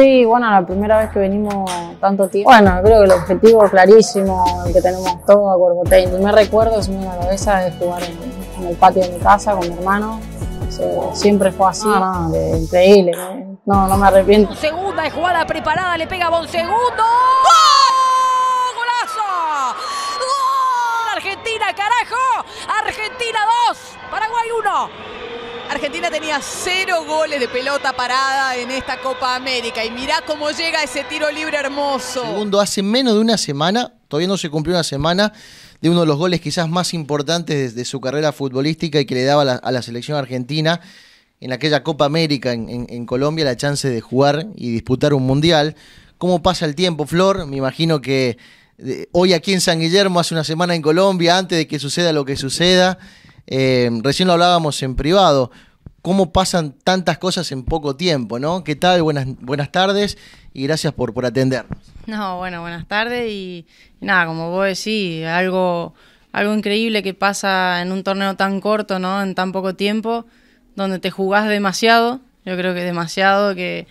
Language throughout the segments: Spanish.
Sí, bueno, la primera vez que venimos tanto tiempo. Bueno, creo que el objetivo clarísimo que tenemos todos a y me recuerdo, es muy cabeza, es jugar en, el patio de mi casa con mi hermano. siempre fue así, ah. no, increíble. No, no me arrepiento. Segunda es jugada preparada, le pega a segundo. ¡Gol! ¡Golazo! ¡Gol! Argentina, carajo. Argentina 2, Paraguay 1. Argentina tenía cero goles de pelota parada en esta Copa América. Y mirá cómo llega ese tiro libre hermoso. Segundo, hace menos de una semana, todavía no se cumplió una semana, de uno de los goles quizás más importantes de, su carrera futbolística y que le daba a la selección argentina en aquella Copa América en, Colombia la chance de jugar y disputar un mundial. ¿Cómo pasa el tiempo, Flor? Me imagino que hoy aquí en San Guillermo, hace una semana en Colombia, antes de que suceda lo que suceda. Eh, recién lo hablábamos en privado cómo pasan tantas cosas en poco tiempo, ¿no? ¿Qué tal? Buenas, buenas tardes y gracias por, por atendernos. No, bueno, buenas tardes y nada, como vos decís, algo, algo increíble que pasa en un torneo tan corto, ¿no? En tan poco tiempo, donde te jugás demasiado, yo creo que demasiado, que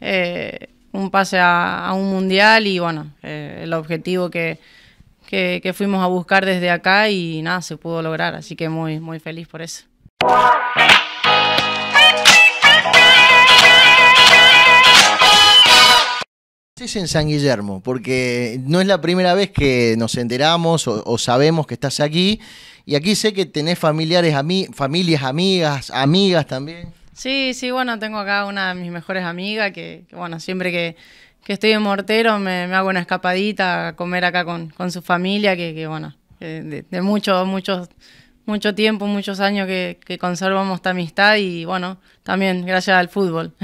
eh, un pase a, un mundial y bueno, eh, el objetivo que, que fuimos a buscar desde acá y nada, se pudo lograr, así que muy, muy feliz por eso. en San Guillermo? Porque no es la primera vez que nos enteramos o, sabemos que estás aquí. Y aquí sé que tenés familiares, familias, amigas, amigas también. Sí, sí, bueno, tengo acá una de mis mejores amigas que, bueno, siempre que, estoy en Mortero me, hago una escapadita a comer acá con, su familia, que, que bueno, de muchos, muchos mucho tiempo, muchos años que, conservamos esta amistad y bueno, también gracias al fútbol.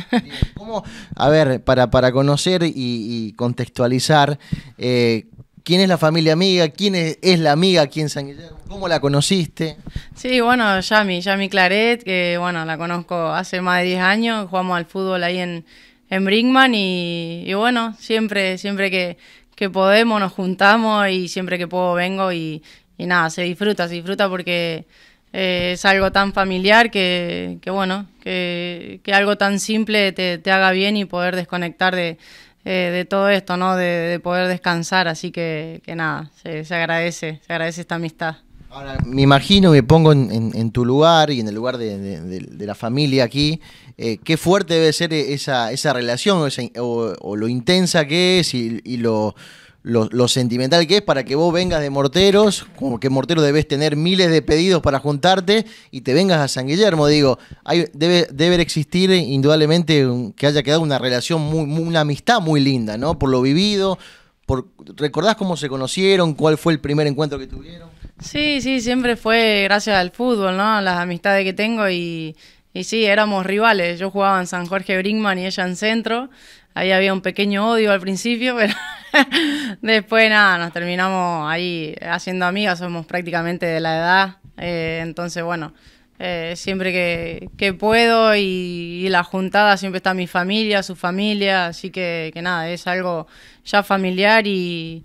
a ver, para, para conocer y, contextualizar, eh, ¿quién es la familia amiga? ¿Quién es, la amiga aquí en San Guillermo? ¿Cómo la conociste? Sí, bueno, Yami, Yami Claret, que bueno, la conozco hace más de 10 años, jugamos al fútbol ahí en, en Brinkman y, bueno, siempre, siempre que podemos, nos juntamos y siempre que puedo vengo y, y nada, se disfruta, se disfruta porque eh, es algo tan familiar que, que bueno, que, algo tan simple te, haga bien y poder desconectar de, eh, todo esto, ¿no? De, poder descansar, así que, nada, se, agradece, se agradece esta amistad. Ahora, me imagino, me pongo en, en, tu lugar y en el lugar de, la familia aquí, eh, qué fuerte debe ser esa, esa relación o, lo intensa que es y lo lo, sentimental que es para que vos vengas de Morteros, como que Morteros debes tener miles de pedidos para juntarte y te vengas a San Guillermo. Digo, hay, debe, debe existir indudablemente que haya quedado una relación, muy, una amistad muy linda, ¿no? Por lo vivido. Por, ¿Recordás cómo se conocieron? ¿Cuál fue el primer encuentro que tuvieron? Sí, sí, siempre fue gracias al fútbol, ¿no? Las amistades que tengo y, y sí, éramos rivales. Yo jugaba en San Jorge Brinkman y ella en centro. Ahí había un pequeño odio al principio, pero después nada, nos terminamos ahí haciendo amigas, somos prácticamente de la edad. Eh, entonces, bueno, eh, siempre que, puedo y, la juntada siempre está mi familia, su familia, así que, nada, es algo ya familiar y,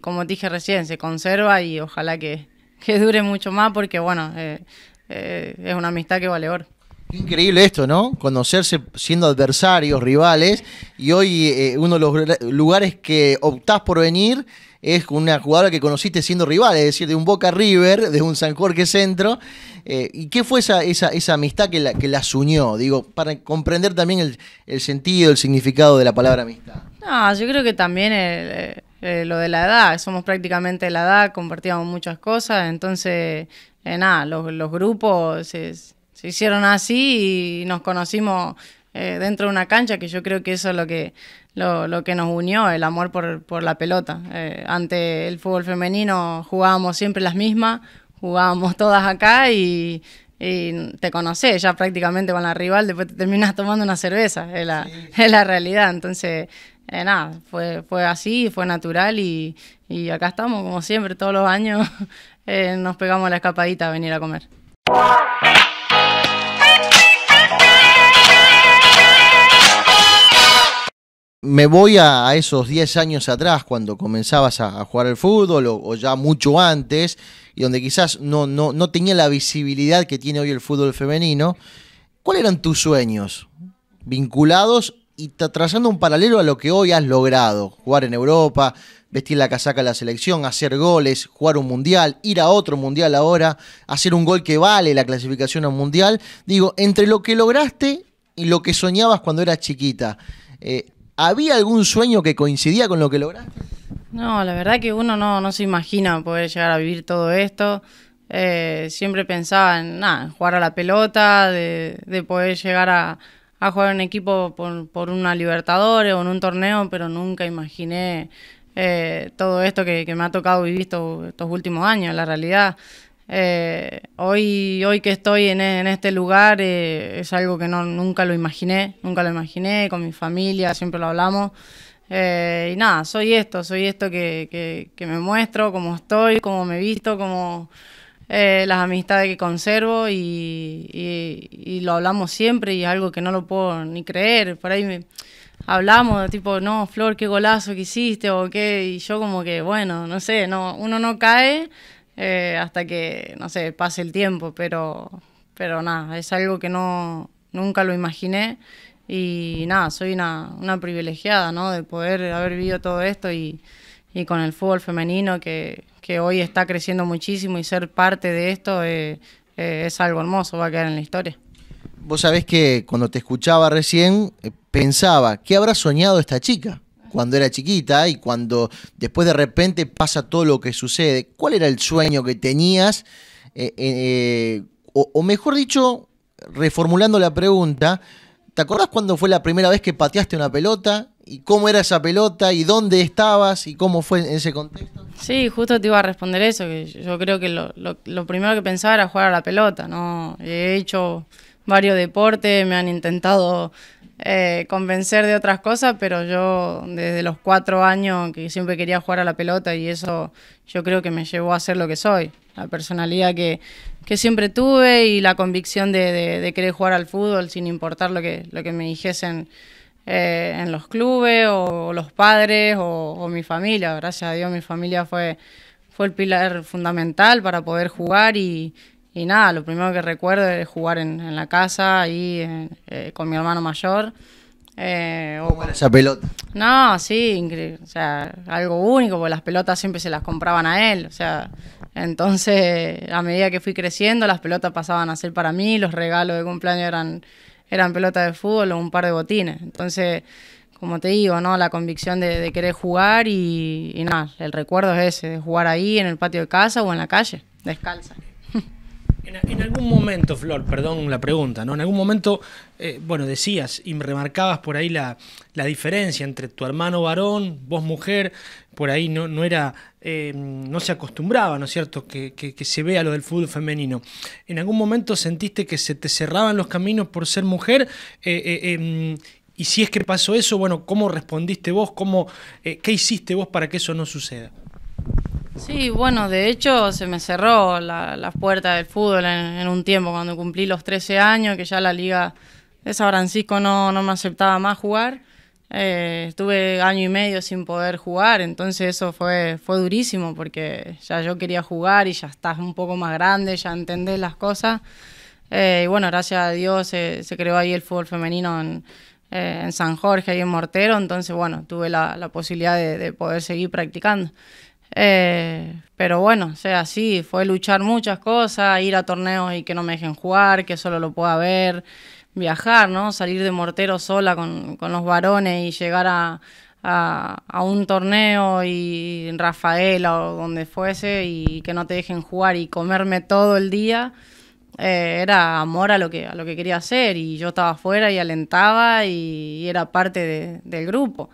como como dije recién, se conserva y ojalá que, dure mucho más porque, bueno, eh, es una amistad que vale oro increíble esto, ¿no? Conocerse siendo adversarios, rivales, y hoy eh, uno de los lugares que optás por venir es una jugadora que conociste siendo rival, es decir, de un Boca River, de un San Jorge Centro. Eh, ¿Y qué fue esa, esa, amistad que, la, que las unió? Digo, para comprender también el, sentido, el significado de la palabra amistad. No, yo creo que también eh, lo de la edad, somos prácticamente la edad, compartíamos muchas cosas, entonces, nada, los, grupos hicieron así y nos conocimos eh, dentro de una cancha, que yo creo que eso es lo que, lo, que nos unió, el amor por, por la pelota. Eh, ante el fútbol femenino jugábamos siempre las mismas, jugábamos todas acá y, te conocés ya prácticamente con la rival, después te terminas tomando una cerveza, es la, la realidad. Entonces, eh, nada, fue, fue así, fue natural y, y acá estamos, como siempre, todos los años nos pegamos la escapadita a venir a comer. me voy a, esos 10 años atrás, cuando comenzabas a, jugar al fútbol o, ya mucho antes, y donde quizás no, no, no tenía la visibilidad que tiene hoy el fútbol femenino, ¿cuáles eran tus sueños vinculados y trazando un paralelo a lo que hoy has logrado? Jugar en Europa, vestir la casaca de la selección, hacer goles, jugar un mundial, ir a otro mundial ahora, hacer un gol que vale la clasificación a un mundial. Digo, entre lo que lograste y lo que soñabas cuando eras chiquita. Eh, ¿Había algún sueño que coincidía con lo que lograste? No, la verdad que uno no, se imagina poder llegar a vivir todo esto. Eh, siempre pensaba en nada, jugar a la pelota, de, de poder llegar a, a jugar en equipo por, una Libertadores o en un torneo, pero nunca imaginé eh, todo esto que, me ha tocado vivir estos, estos últimos años, la realidad. Eh, hoy, hoy que estoy en, e, este lugar eh, es algo que no, nunca lo imaginé, nunca lo imaginé, con mi familia siempre lo hablamos. Eh, y nada, soy esto, soy esto que, que, me muestro, cómo estoy, cómo me visto, cómo las amistades que conservo y, lo hablamos siempre y es algo que no lo puedo ni creer. Por ahí me, hablamos, tipo, no, Flor, qué golazo que hiciste o qué, y yo como que, bueno, no sé, no, uno no cae eh, hasta que, no sé, pase el tiempo, pero, pero nada, es algo que no, nunca lo imaginé y nada, soy una, privilegiada, ¿no? De poder haber vivido todo esto y, con el fútbol femenino que, hoy está creciendo muchísimo y ser parte de esto eh, eh, es algo hermoso, va a quedar en la historia. Vos sabés que cuando te escuchaba recién, pensaba, ¿qué habrá soñado esta chica? cuando era chiquita y cuando después de repente pasa todo lo que sucede. ¿Cuál era el sueño que tenías? Eh, eh, eh, o, mejor dicho, reformulando la pregunta, ¿te acordás cuando fue la primera vez que pateaste una pelota? ¿Y cómo era esa pelota? ¿Y dónde estabas? ¿Y cómo fue en ese contexto? Sí, justo te iba a responder eso, que yo creo que lo, lo primero que pensaba era jugar a la pelota, ¿no? He hecho varios deportes, me han intentado eh, convencer de otras cosas, pero yo desde los cuatro años que siempre quería jugar a la pelota y eso yo creo que me llevó a ser lo que soy, la personalidad que, que siempre tuve y la convicción de, querer jugar al fútbol sin importar lo que, lo que me dijesen eh, en los clubes o, los padres o, o, mi familia. Gracias a Dios mi familia fue, fue el pilar fundamental para poder jugar y, y nada, lo primero que recuerdo es jugar en, la casa, ahí eh, eh, con mi hermano mayor. Eh, esa pelota? No, sí, sea, algo único, porque las pelotas siempre se las compraban a él. O sea, entonces, a medida que fui creciendo, las pelotas pasaban a ser para mí, los regalos de cumpleaños eran, eran pelotas de fútbol o un par de botines. Entonces, como te digo, ¿no? La convicción de, querer jugar y, y, nada, el recuerdo es ese, jugar ahí en el patio de casa o en la calle, descalza. En, algún momento, Flor, perdón la pregunta, ¿no? En algún momento, eh, bueno, decías y remarcabas por ahí la, diferencia entre tu hermano varón, vos mujer, por ahí no, era, eh, no se acostumbraba, ¿no es cierto?, que, se vea lo del fútbol femenino. ¿En algún momento sentiste que se te cerraban los caminos por ser mujer? Eh, em, y si es que pasó eso, bueno, ¿cómo respondiste vos? ¿Cómo, ¿Qué hiciste vos para que eso no suceda? Sí, bueno, de hecho se me cerró la, puerta del fútbol en, un tiempo, cuando cumplí los 13 años, que ya la liga de San Francisco no, no me aceptaba más jugar. Eh, estuve año y medio sin poder jugar, entonces eso fue, fue durísimo porque ya yo quería jugar y ya estás un poco más grande, ya entendés las cosas. Eh, y bueno, gracias a Dios se creó ahí el fútbol femenino en, eh, San Jorge, y en Mortero, entonces bueno, tuve la, posibilidad de poder seguir practicando. Eh, pero bueno, sea, sí, fue luchar muchas cosas, ir a torneos y que no me dejen jugar, que solo lo pueda ver, viajar, ¿no? Salir de mortero sola con, con los varones y llegar a, a, un torneo y en Rafaela o donde fuese y que no te dejen jugar y comerme todo el día. Eh, era amor a lo, que, a lo que quería hacer y yo estaba afuera y alentaba y, era parte del grupo.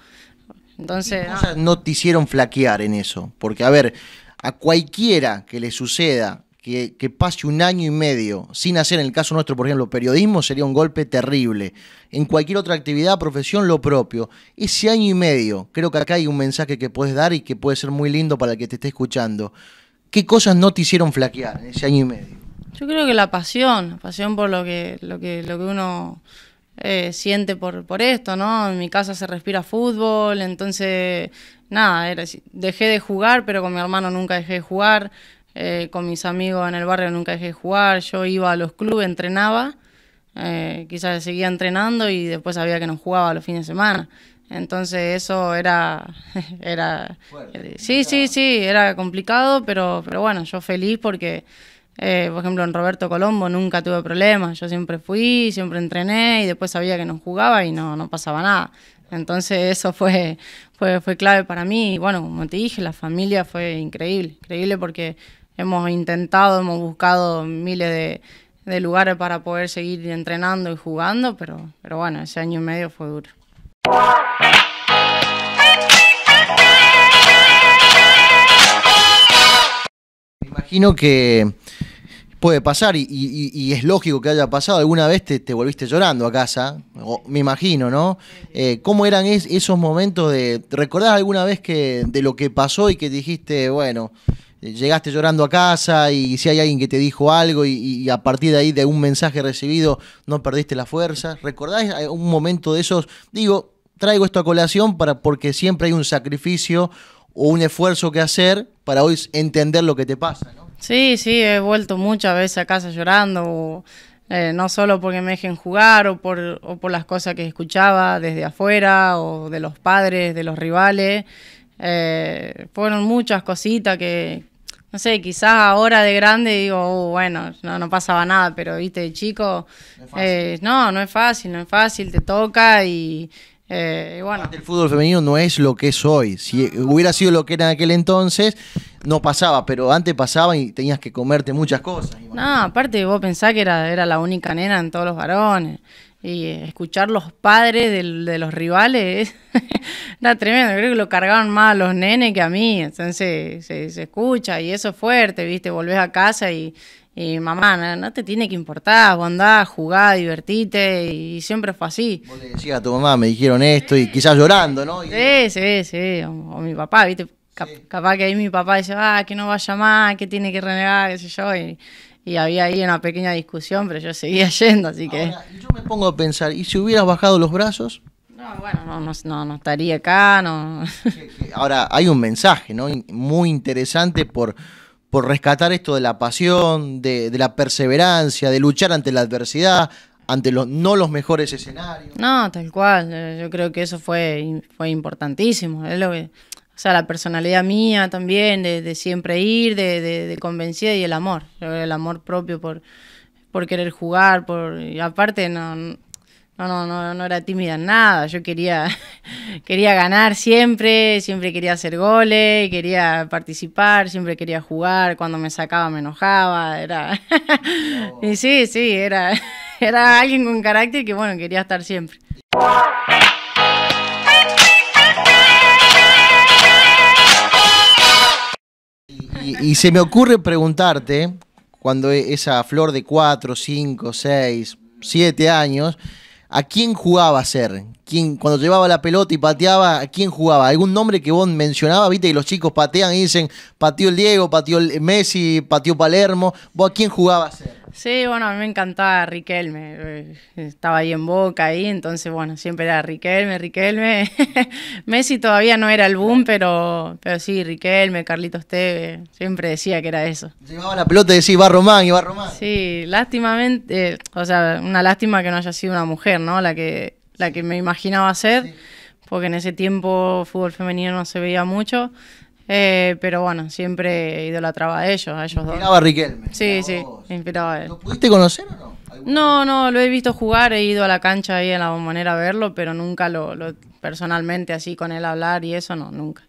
Entonces. ¿Qué cosas no te hicieron flaquear en eso? Porque, a ver, a cualquiera que le suceda que, pase un año y medio sin hacer, en el caso nuestro, por ejemplo, periodismo, sería un golpe terrible. En cualquier otra actividad, profesión, lo propio. Ese año y medio, creo que acá hay un mensaje que puedes dar y que puede ser muy lindo para el que te esté escuchando. ¿Qué cosas no te hicieron flaquear en ese año y medio? Yo creo que la pasión, pasión por lo que, lo que, lo que uno eh, siente por, por esto, ¿no? En mi casa se respira fútbol, entonces, nada, era, dejé de jugar, pero con mi hermano nunca dejé de jugar, eh, con mis amigos en el barrio nunca dejé de jugar, yo iba a los clubes, entrenaba, eh, quizás seguía entrenando y después sabía que no jugaba los fines de semana. Entonces eso era, era, sí, sí, sí, era complicado, pero, pero bueno, yo feliz porque eh, por ejemplo, en Roberto Colombo nunca tuve problemas. Yo siempre fui, siempre entrené y después sabía que no jugaba y no, no pasaba nada. Entonces eso fue, fue, fue clave para mí. Y bueno, como te dije, la familia fue increíble. Increíble porque hemos intentado, hemos buscado miles de, lugares para poder seguir entrenando y jugando, pero, pero bueno, ese año y medio fue duro. Me imagino que puede pasar y, es lógico que haya pasado. Alguna vez te, volviste llorando a casa, me imagino, ¿no? Eh, ¿Cómo eran es, esos momentos de... ¿Recordás alguna vez que de lo que pasó y que dijiste, bueno, llegaste llorando a casa y si hay alguien que te dijo algo y, a partir de ahí de un mensaje recibido no perdiste la fuerza? ¿Recordás algún momento de esos? Digo, traigo esto a colación para, porque siempre hay un sacrificio o un esfuerzo que hacer para hoy entender lo que te pasa, ¿no? Sí, sí, he vuelto muchas veces a casa llorando, eh, no solo porque me dejen jugar o por, las cosas que escuchaba desde afuera o de los padres, de los rivales. Eh, fueron muchas cositas que, no sé, quizás ahora de grande digo, uh, bueno, no, no, pasaba nada, pero viste, de chico, no, eh, no es fácil, no es fácil, te toca y, eh, El fútbol femenino no es lo que soy Si hubiera sido lo que era en aquel entonces, no pasaba, pero antes pasaba y tenías que comerte muchas cosas. No, aparte vos pensás que era, era la única nena en todos los varones. Y eh, escuchar los padres de, los rivales era tremendo. Creo que lo cargaban más a los nenes que a mí. Entonces se, se escucha y eso es fuerte, ¿viste? Volvés a casa y y mamá, no, te tiene que importar, vos andá, jugá, divertite, y siempre fue así. Vos le decías a tu mamá, me dijeron esto, y quizás llorando, ¿no? Sí, sí, sí, o, mi papá, ¿viste? Capaz que ahí mi papá dice, ah, que no va a llamar, que tiene que renegar, qué sé yo, y, había ahí una pequeña discusión, pero yo seguía yendo, así que... yo me pongo a pensar, ¿y si hubieras bajado los brazos? No, bueno, no, no, no estaría acá, no... Ahora, hay un mensaje, ¿no? Muy interesante por por rescatar esto de la pasión, de, la perseverancia, de luchar ante la adversidad, ante los no los mejores escenarios. No, tal cual. Eh, yo creo que eso fue, fue importantísimo. Es lo o sea, la personalidad mía también, de, siempre ir, de, de, convencida y el amor. El amor propio por, por querer jugar. por y Aparte, no, no, no, no, era tímida en nada. Yo quería, quería ganar siempre, siempre quería hacer goles, quería participar, siempre quería jugar. Cuando me sacaba me enojaba. Era. Y sí, sí, era, era alguien con carácter que, bueno, quería estar siempre. Y, y, se me ocurre preguntarte, cuando esa flor de 4, 5, 6, 7 años, ¿a quién jugaba ser? ¿Quién, cuando llevaba la pelota y pateaba, ¿a quién jugaba? ¿Algún nombre que vos mencionabas? Viste que los chicos patean y dicen, pateó el Diego, pateó el Messi, pateó Palermo. ¿Vos a quién jugaba ser? Sí, bueno, a mí me encantaba Riquelme. Eh, estaba ahí en Boca, ahí, entonces, bueno, siempre era Riquelme, Riquelme. Messi todavía no era el boom, pero, pero sí, Riquelme, Carlitos Teve, siempre decía que era eso. Llevaba la pelota y decía, va Román, y va Román. Sí, lástimamente, eh, o sea, una lástima que no haya sido una mujer, ¿no? La que, la que me imaginaba ser, porque en ese tiempo fútbol femenino no se veía mucho. Eh, pero bueno, siempre idolatraba a ellos, a ellos dos. Inspiraba a Riquelme. Sí, sí, inspiraba él. ¿Lo pudiste conocer o no? No, no, lo he visto jugar, he ido a la cancha ahí en la bombonera a verlo, pero nunca lo, lo personalmente así con él hablar y eso no, nunca.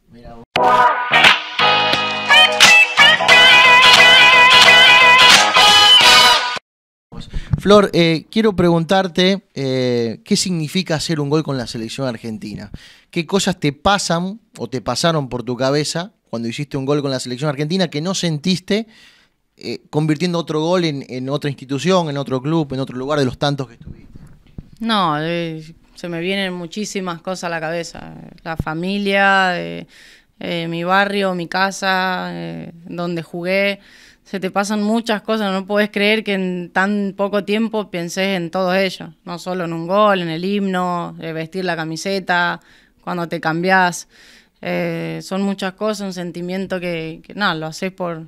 Flor, eh, quiero preguntarte eh, qué significa hacer un gol con la selección argentina. ¿Qué cosas te pasan o te pasaron por tu cabeza cuando hiciste un gol con la selección argentina que no sentiste eh, convirtiendo otro gol en, en, otra institución, en otro club, en otro lugar de los tantos que estuviste? No, se me vienen muchísimas cosas a la cabeza. La familia, mi barrio, mi casa, donde jugué se te pasan muchas cosas, no puedes creer que en tan poco tiempo pensés en todo ello, no solo en un gol, en el himno, eh, vestir la camiseta, cuando te cambiás, eh, son muchas cosas, un sentimiento que, que nada, lo haces por,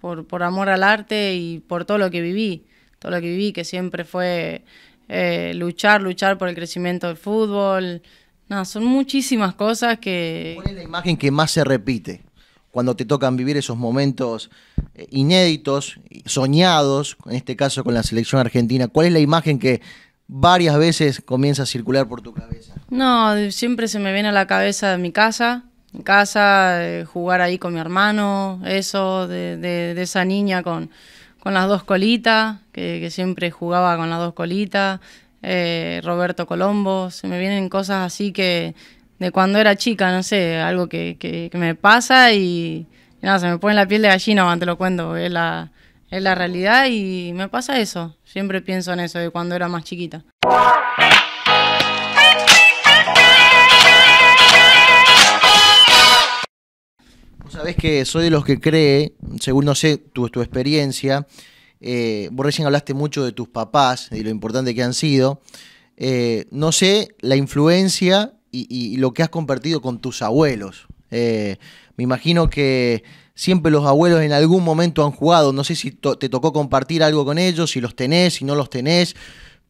por, amor al arte y por todo lo que viví, todo lo que viví, que siempre fue eh, luchar, luchar por el crecimiento del fútbol, nada, son muchísimas cosas que... ¿Cuál es la imagen que más se repite? cuando te tocan vivir esos momentos eh, inéditos, soñados, en este caso con la selección argentina? ¿Cuál es la imagen que varias veces comienza a circular por tu cabeza? No, siempre se me viene a la cabeza mi casa, mi casa, eh, jugar ahí con mi hermano, eso, de, esa niña con, las dos colitas, que, siempre jugaba con las dos colitas, eh, Roberto Colombo, se me vienen cosas así que de cuando era chica, no sé, algo que, me pasa y, nada, se me pone la piel de gallina te lo cuento, es la, realidad y me pasa eso, siempre pienso en eso de cuando era más chiquita. Vos sabés que soy de los que cree, según no sé tu, tu experiencia, eh, vos recién hablaste mucho de tus papás y lo importante que han sido. Eh, no sé la influencia y, lo que has compartido con tus abuelos. Eh, me imagino que siempre los abuelos en algún momento han jugado. No sé si te tocó compartir algo con ellos, si los tenés, si no los tenés,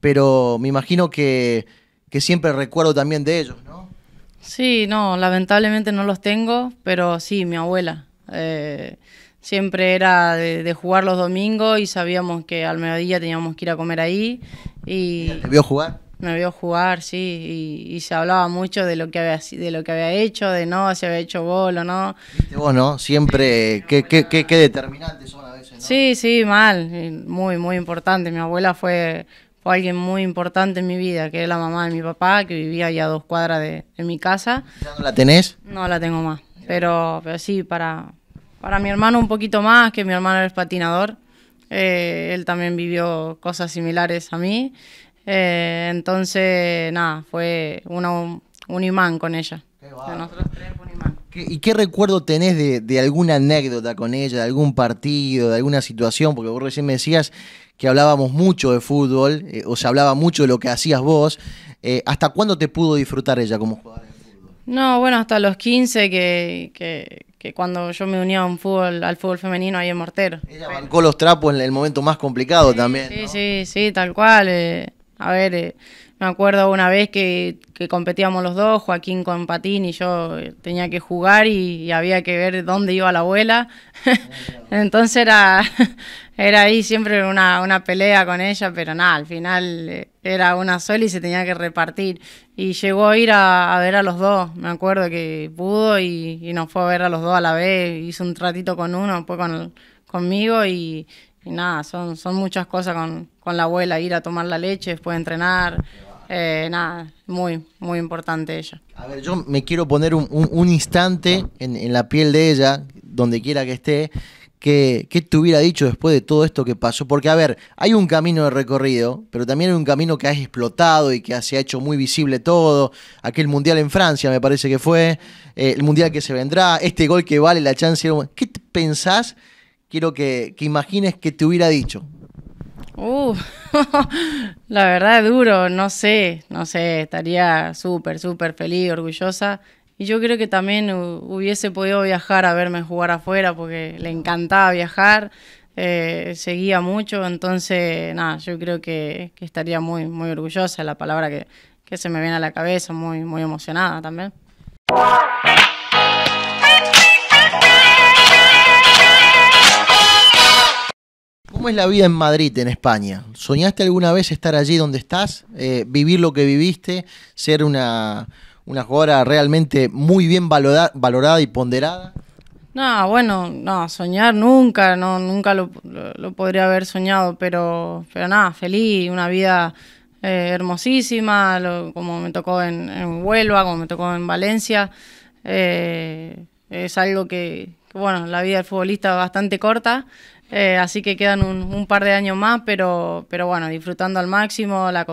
pero me imagino que, siempre recuerdo también de ellos, ¿no? Sí, no, lamentablemente no los tengo, pero sí, mi abuela. Eh, siempre era de, jugar los domingos y sabíamos que al mediodía teníamos que ir a comer ahí. Y... vio jugar? me vio jugar, sí, y, se hablaba mucho de lo que había de lo que había hecho, de no, si había hecho gol o no. Viste vos, ¿no? Siempre, qué, qué, qué, determinantes son a veces, ¿no? Sí, sí, mal, muy, muy importante. Mi abuela fue, fue alguien muy importante en mi vida, que era la mamá de mi papá, que vivía allá a dos cuadras de, mi casa. ¿Ya no la tenés? No la tengo más, pero, pero sí, para, para mi hermano un poquito más, que mi hermano es patinador. Eh, él también vivió cosas similares a mí. Eh, entonces, nada, fue uno, un imán con ella. ¿Y qué recuerdo tenés de, alguna anécdota con ella, de algún partido, de alguna situación? Porque vos recién me decías que hablábamos mucho de fútbol, eh, o se hablaba mucho de lo que hacías vos. Eh, ¿Hasta cuándo te pudo disfrutar ella como jugadora de fútbol? No, bueno, hasta los 15 que, que, cuando yo me unía a fútbol, al fútbol femenino ahí en Mortero. Ella bancó los trapos en el momento más complicado también. Sí, sí, sí, tal cual. Eh, a ver, eh, me acuerdo una vez que, competíamos los dos, Joaquín con patín y yo eh, tenía que jugar y, había que ver dónde iba la abuela. Entonces era, era ahí siempre una, pelea con ella, pero nada, al final eh, era una sola y se tenía que repartir. Y llegó a ir a, ver a los dos, me acuerdo que pudo y, nos fue a ver a los dos a la vez, hizo un ratito con uno, fue con, conmigo y, y nada, son, son muchas cosas con, con la abuela, ir a tomar la leche, después entrenar. Eh, nada, muy, muy importante ella. A ver, yo me quiero poner un, instante en, la piel de ella, donde quiera que esté, que, te hubiera dicho después de todo esto que pasó. Porque, a ver, hay un camino de recorrido, pero también hay un camino que has explotado y que se ha hecho muy visible todo. Aquel mundial en Francia, me parece que fue, eh, el mundial que se vendrá, este gol que vale la chance. ¿Qué pensás? Quiero que, que imagines que te hubiera dicho. Uh, la verdad es duro, no sé, no sé, estaría súper, súper feliz, orgullosa. Y yo creo que también hubiese podido viajar a verme jugar afuera porque le encantaba viajar, eh, seguía mucho, entonces, nada, yo creo que, que, estaría muy, muy orgullosa, la palabra que, que se me viene a la cabeza, muy, muy emocionada también. ¿Cómo es la vida en Madrid, en España? ¿Soñaste alguna vez estar allí donde estás, eh, vivir lo que viviste, ser una, una jugadora realmente muy bien valorada, y ponderada? No, bueno, no, soñar nunca, no, nunca lo, podría haber soñado, pero, pero nada, feliz, una vida eh, hermosísima, como me tocó en, Huelva, como me tocó en Valencia. Eh, es algo que, que, bueno, la vida del futbolista es bastante corta, eh, así que quedan un, par de años más, pero, pero bueno, disfrutando al máximo, la,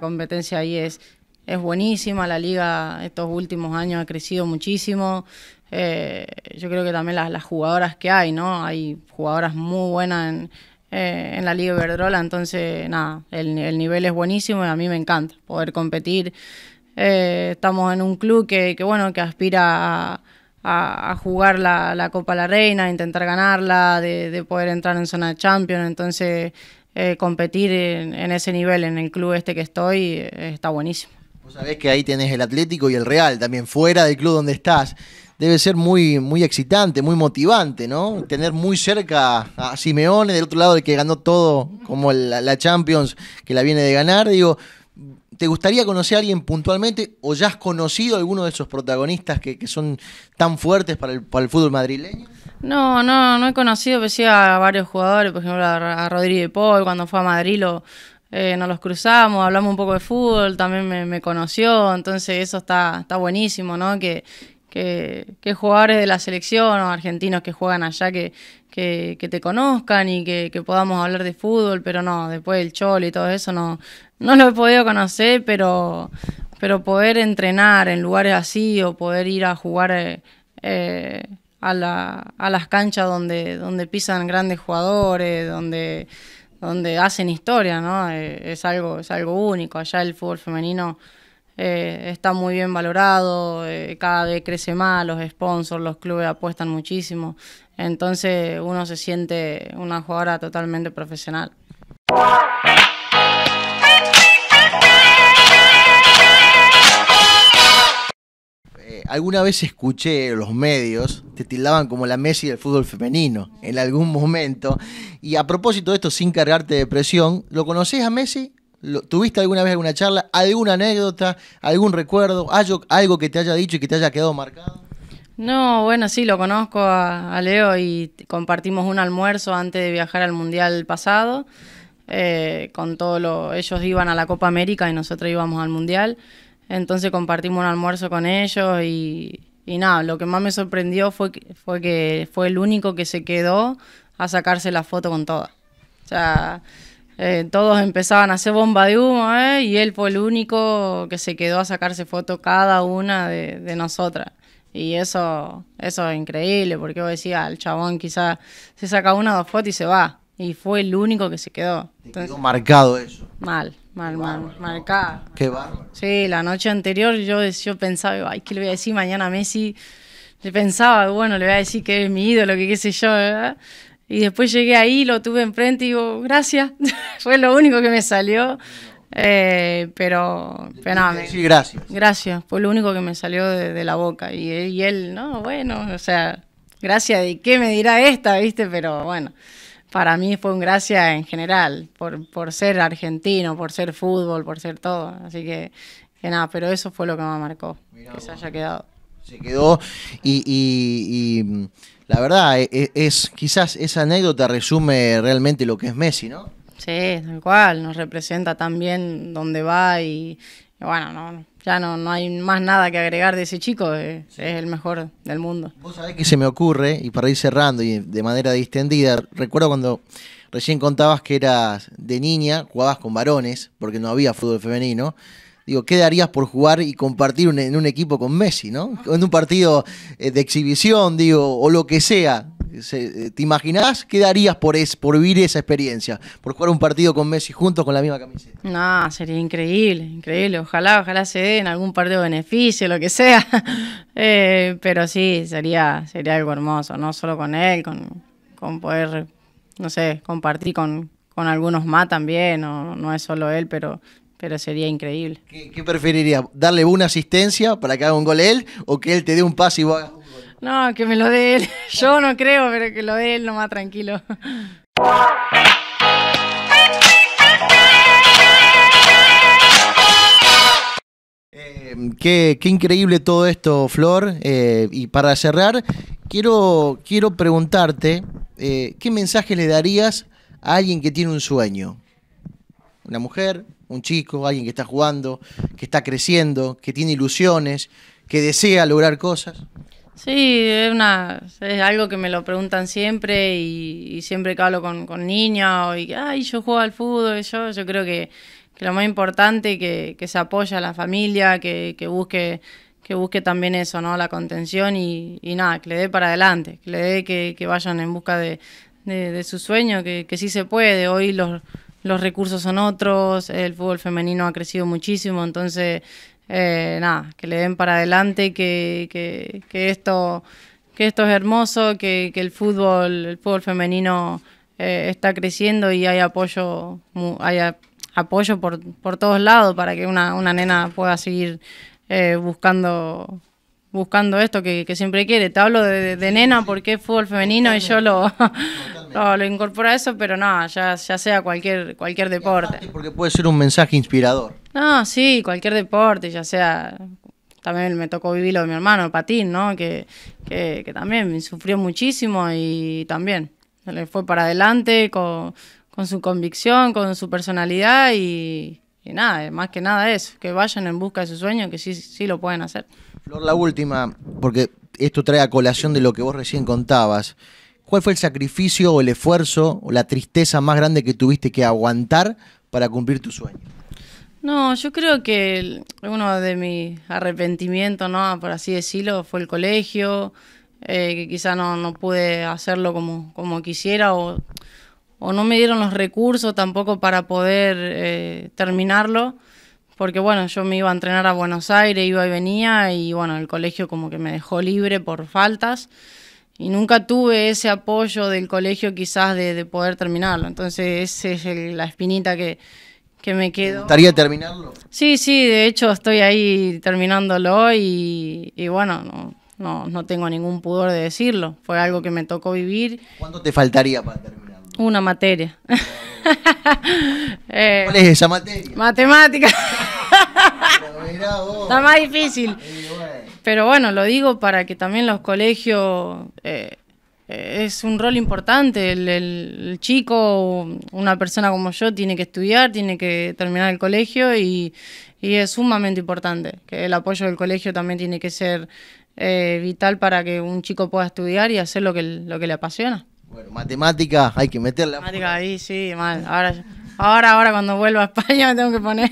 competencia ahí es, es buenísima, la liga estos últimos años ha crecido muchísimo. Eh, yo creo que también las, las, jugadoras que hay, ¿no? Hay jugadoras muy buenas en, eh, en la Liga verdrola entonces nada, el, nivel es buenísimo y a mí me encanta poder competir. estamos en un club que, que bueno, que aspira a a, jugar la, Copa La Reina, intentar ganarla, de, poder entrar en zona de Champions. Entonces, eh, competir en, ese nivel, en el club este que estoy, eh, está buenísimo. Vos sabés que ahí tenés el Atlético y el Real también, fuera del club donde estás. Debe ser muy, muy excitante, muy motivante, ¿no? Tener muy cerca a Simeone, del otro lado, el que ganó todo, como la, la Champions, que la viene de ganar. Digo, ¿Te gustaría conocer a alguien puntualmente o ya has conocido a alguno de esos protagonistas que, son tan fuertes para el, fútbol madrileño? No, no, no he conocido, pero sí a varios jugadores, por ejemplo a, Rodrigo Rodríguez de Paul, cuando fue a Madrid eh, nos los cruzamos, hablamos un poco de fútbol, también me, conoció, entonces eso está, está buenísimo, ¿no? Que, que, jugadores de la selección o argentinos que juegan allá que, que, te conozcan y que, podamos hablar de fútbol, pero no, después el cholo y todo eso no, no lo he podido conocer, pero, pero poder entrenar en lugares así o poder ir a jugar eh, eh a, la, a las canchas donde, donde pisan grandes jugadores, donde donde hacen historia, ¿no? Eh, es algo, es algo único. Allá el fútbol femenino eh, está muy bien valorado, eh, cada vez crece más, los sponsors, los clubes apuestan muchísimo. Entonces uno se siente una jugadora totalmente profesional. Eh, alguna vez escuché los medios, te tildaban como la Messi del fútbol femenino en algún momento. Y a propósito de esto, sin cargarte de presión, ¿lo conoces a Messi? ¿Tuviste alguna vez alguna charla? ¿Alguna anécdota? ¿Algún recuerdo? ¿Algo que te haya dicho y que te haya quedado marcado? No, bueno, sí, lo conozco a, Leo y compartimos un almuerzo antes de viajar al Mundial pasado. Eh, con todo ellos iban a la Copa América y nosotros íbamos al Mundial. Entonces compartimos un almuerzo con ellos y, nada, lo que más me sorprendió fue que, fue que fue el único que se quedó a sacarse la foto con todas. O sea, eh, todos empezaban a hacer bomba de humo, ¿eh? Y él fue el único que se quedó a sacarse fotos cada una de, nosotras. Y eso, eso es increíble, porque yo decía, al chabón quizás se saca una o dos fotos y se va. Y fue el único que se quedó. quedó marcado eso. Mal, mal, mal, marcado. Qué bárbaro. Sí, la noche anterior yo, yo pensaba, ay, ¿qué le voy a decir mañana a Messi? Le pensaba, bueno, le voy a decir que es mi ídolo, que qué sé yo, ¿verdad? Y después llegué ahí, lo tuve enfrente y digo, gracias. Fue lo único que me salió. Eh, pero, pero sí, gracias. Gracias, fue lo único que me salió de, la boca. Y, él, no, bueno, o sea, gracias, ¿y qué me dirá esta, viste? Pero bueno, para mí fue un gracias en general, por, por ser argentino, por ser fútbol, por ser todo. Así que, que nada, pero eso fue lo que me marcó, que se haya quedado. Se quedó y, y, y la verdad, e, e, es, quizás esa anécdota resume realmente lo que es Messi, ¿no? Sí, tal cual, nos representa también dónde va y, bueno, no, ya no, hay más nada que agregar de ese chico, es, eh, es el mejor del mundo. Vos sabés que se me ocurre, y para ir cerrando y de manera distendida, recuerdo cuando recién contabas que eras de niña, jugabas con varones, porque no había fútbol femenino. Digo, ¿qué darías por jugar y compartir en un equipo con Messi, ¿no? En un partido eh, de exhibición, digo, o lo que sea. Eh, ¿Te imaginas qué darías por, es, por vivir esa experiencia? Por jugar un partido con Messi juntos con la misma camiseta. No, sería increíble, increíble. Ojalá, ojalá se dé en algún partido de beneficio, lo que sea. Eh, pero sí, sería, sería algo hermoso, no solo con él, con, poder, no sé, compartir con, algunos más también, no, no es solo él, pero pero sería increíble. ¿Qué, preferirías? preferiría? ¿Darle una asistencia para que haga un gol él o que él te dé un pase y vos hagas un gol? No, que me lo dé él. Yo no creo, pero que lo dé él nomás tranquilo. Eh, qué, increíble todo esto, Flor. Eh, y para cerrar, quiero, quiero preguntarte, eh, ¿qué mensaje le darías a alguien que tiene un sueño? Una mujer, un chico, alguien que está jugando, que está creciendo, que tiene ilusiones, que desea lograr cosas? Sí, es, una, es algo que me lo preguntan siempre y, siempre que hablo con, con niños y ay, yo juego al fútbol, yo, yo creo que, lo más importante que, que se apoya a la familia, que, que busque que busque también eso, ¿no? La contención y, y nada, que le dé para adelante, que le dé que, vayan en busca de, de, de su sueño, que, que sí se puede. Hoy los, los recursos son otros, el fútbol femenino ha crecido muchísimo, entonces, eh, nada, que le den para adelante, que, que, esto, que esto es hermoso, que, el fútbol, el fútbol femenino eh, está creciendo y hay apoyo, hay apoyo por, por todos lados para que una, una nena pueda seguir eh, buscando buscando esto que, siempre quiere. Te hablo de, nena porque es fútbol femenino y yo lo, lo incorporo a eso, pero no, ya, sea cualquier, cualquier deporte. Porque puede ser un mensaje inspirador. No, sí, cualquier deporte, ya sea también me tocó vivir lo de mi hermano, patín, ¿no? Que, que, también sufrió muchísimo y también le fue para adelante con, su convicción, con su personalidad y, y nada, eh, más que nada es que vayan en busca de su sueño, que sí, sí lo pueden hacer. Flor, la última, porque esto trae a colación de lo que vos recién contabas. ¿Cuál fue el sacrificio o el esfuerzo o la tristeza más grande que tuviste que aguantar para cumplir tu sueño? No, yo creo que uno de mis arrepentimientos, ¿no? por así decirlo, fue el colegio, eh, que quizá no, no pude hacerlo como, como quisiera o o no me dieron los recursos tampoco para poder eh, terminarlo, porque bueno, yo me iba a entrenar a Buenos Aires, iba y venía, y bueno, el colegio como que me dejó libre por faltas, y nunca tuve ese apoyo del colegio quizás de, poder terminarlo, entonces esa es la espinita que, que me quedo. ¿Estaría terminarlo? Sí, sí, de hecho estoy ahí terminándolo y, bueno, no, no, tengo ningún pudor de decirlo, fue algo que me tocó vivir. ¿Cuánto te faltaría para terminarlo? Una materia. Eh, ¿Cuál es esa materia? Matemática. Está más difícil. Pero bueno, lo digo para que también los colegios eh, eh, es un rol importante. El, chico, una persona como yo, tiene que estudiar, tiene que terminar el colegio y, es sumamente importante. Que el apoyo del colegio también tiene que ser vital para que un chico pueda estudiar y hacer lo que, lo que le apasiona. Bueno, matemática, hay que meterla. Matemática ahí, sí, mal. Ahora, ahora, ahora cuando vuelva a España me tengo que poner.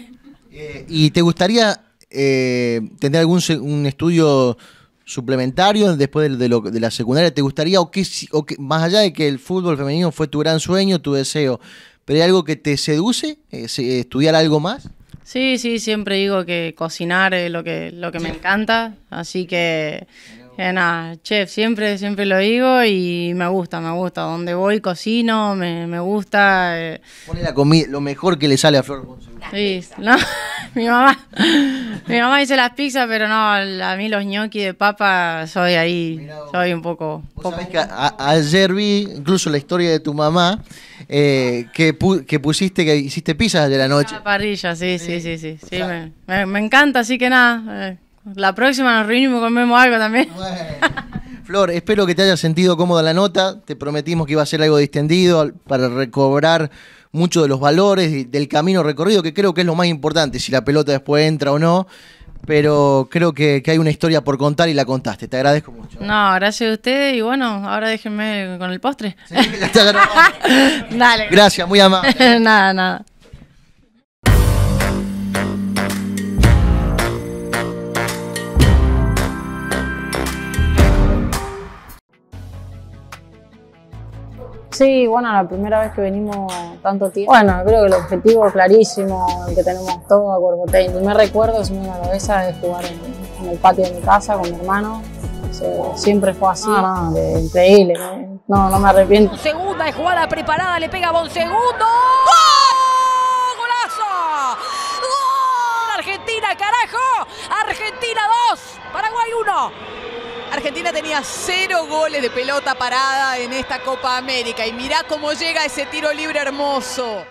Eh, ¿Y te gustaría eh, tener algún un estudio suplementario después de, lo, de, la secundaria? ¿Te gustaría, o, qué, o más allá de que el fútbol femenino fue tu gran sueño, tu deseo, pero hay algo que te seduce, eh, estudiar algo más? Sí, sí, siempre digo que cocinar es lo que, lo que me encanta, así que que eh, nada, chef, siempre, siempre lo digo y me gusta, me gusta. Donde voy cocino, me, gusta. Eh. la comida, lo mejor que le sale a Flor Sí, no, mi mamá, mi mamá dice las pizzas, pero no, a mí los ñoquis de papa soy ahí, soy un poco. ayer vi incluso la historia de tu mamá eh, que, pusiste, que hiciste pizzas de la noche. La ah, parrilla, sí, sí, sí, sí, me, encanta, así que nada. Eh. La próxima nos reunimos y comemos algo también. Flor, espero que te haya sentido cómoda la nota. Te prometimos que iba a ser algo distendido para recobrar mucho de los valores, del camino recorrido, que creo que es lo más importante, si la pelota después entra o no. Pero creo que, hay una historia por contar y la contaste. Te agradezco mucho. No, gracias a ustedes y bueno, ahora déjenme con el postre. Dale. Gracias, muy amable. nada, nada. Sí, bueno, la primera vez que venimos tanto tiempo. Bueno, creo que el objetivo clarísimo que tenemos todo a Y y me recuerdo es me la cabeza de jugar en, el patio de mi casa con mi hermano. siempre fue así, ah, no, increíble. ¿no? no, me arrepiento. Segunda jugada preparada, le pega a Bonsegundo. ¡Golazo! ¡Gol! Argentina, carajo. Argentina 2, Paraguay 1. Argentina tenía cero goles de pelota parada en esta Copa América y mirá cómo llega ese tiro libre hermoso.